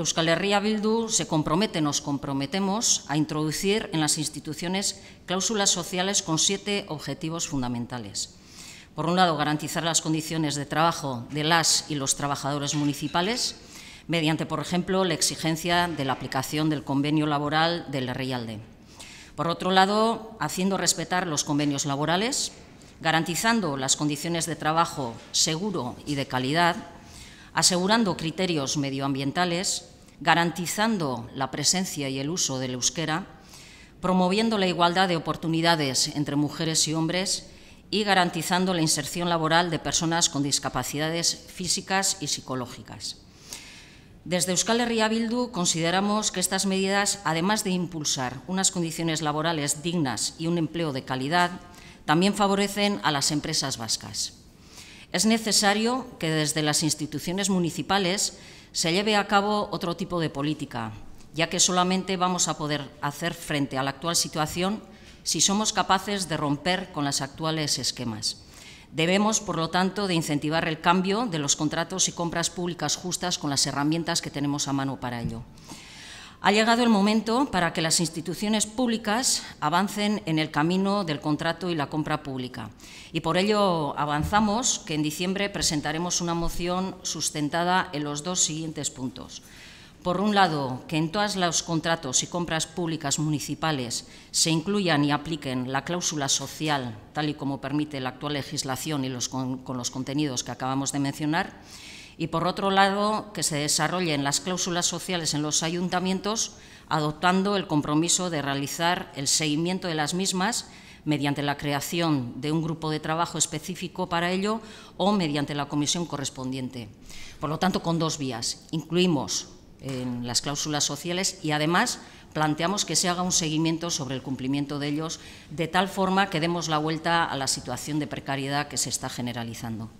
Euskal Herria Bildu se compromete, nos comprometemos a introducir en las instituciones cláusulas sociales con siete objetivos fundamentales. Por un lado, garantizar las condiciones de trabajo de las y los trabajadores municipales, mediante, por ejemplo, la exigencia de la aplicación del convenio laboral del Rialde. Por otro lado, haciendo respetar los convenios laborales, garantizando las condiciones de trabajo seguro y de calidad asegurando criterios medioambientales, garantizando la presencia y el uso del euskera, promoviendo la igualdad de oportunidades entre mujeres y hombres y garantizando la inserción laboral de personas con discapacidades físicas y psicológicas. Desde Euskal Herria Bildu consideramos que estas medidas, además de impulsar unas condiciones laborales dignas y un empleo de calidad, también favorecen a las empresas vascas. Es necesario que desde las instituciones municipales se lleve a cabo otro tipo de política, ya que solamente vamos a poder hacer frente a la actual situación si somos capaces de romper con los actuales esquemas. Debemos, por lo tanto, de incentivar el cambio de los contratos y compras públicas justas con las herramientas que tenemos a mano para ello. Ha llegado el momento para que las instituciones públicas avancen en el camino del contrato y la compra pública. Y por ello avanzamos que en diciembre presentaremos una moción sustentada en los dos siguientes puntos. Por un lado, que en todos los contratos y compras públicas municipales se incluyan y apliquen la cláusula social, tal y como permite la actual legislación y los con los contenidos que acabamos de mencionar y, por otro lado, que se desarrollen las cláusulas sociales en los ayuntamientos, adoptando el compromiso de realizar el seguimiento de las mismas mediante la creación de un grupo de trabajo específico para ello o mediante la comisión correspondiente. Por lo tanto, con dos vías. Incluimos en las cláusulas sociales y, además, planteamos que se haga un seguimiento sobre el cumplimiento de ellos, de tal forma que demos la vuelta a la situación de precariedad que se está generalizando.